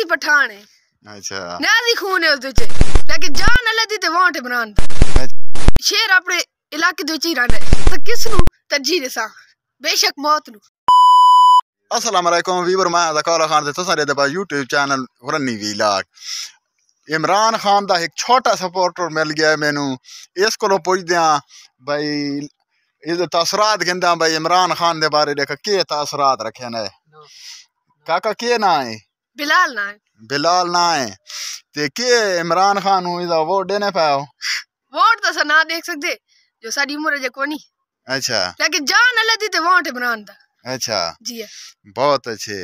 دی پٹھان ہے اچھا نہ خون ہے اس وچ لیکن جان اللہ دی تے واٹ بناں اچھا۔ شیر اپنے علاقے دے وچ ہی رہندا ہے تے کس نو ترجیح دے بے شک موت نو السلام علیکم ویور میں زکار خان دے تساں دے پاس یوٹیوب چینل ہرنی وی عمران خان دا ایک چھوٹا سپورٹر مل گیا ہے مینو اس کو لو پوچھ دیاں بھائی اس تاثرات گنداں بھائی عمران خان دے بارے دیکھا کی تاثرات رکھے نے کاکا کی نہ ہے بلال نہ بلال نہ ہے تے کہ عمران خان نو دا ووٹ دینے پاؤ ووٹ تے سنا دیکھ سکدے جو ساڈی عمر جے کونی اچھا لیکن جان اللہ دی تے ووٹ عمران دا اچھا جی بہت اچھے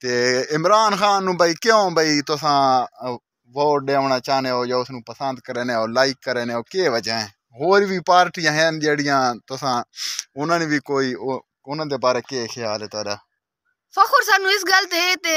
تے عمران خان نو بھائی کیوں بھائی تساں ووٹ دیونا چاہنے ہو یا اس نو پسند کرے نے او لائک کرے نے او کی وجہ ہے ہور بھی پارٹی ہیں جڑیاں تساں انہاں نے بھی کوئی انہاں دے بارے کی خیال ہے تہاڈا فخر سانو اس گل تے تے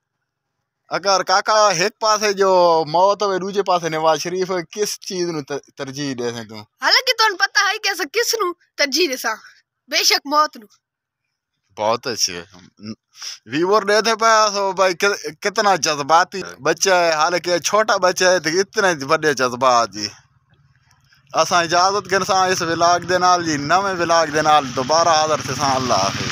اگر کاکا ایک پاسے جو موت ہوئے دوجے پاسے نواز شریف کس چیز نو ترجیح دے سیں تو حالانکہ تو ان پتہ ہے کہ ایسا کس نو ترجیح دے سا بے شک موت نو بہت اچھے ویور دے تھے پہ سو بھائی کتنا جذباتی بچہ ہے حالانکہ چھوٹا بچہ ہے تو اتنے بڑے جذبات جی اسا اجازت کے اس ولاگ دینال جی نمی ولاگ دینال دوبارہ حاضر سے سان اللہ حافظ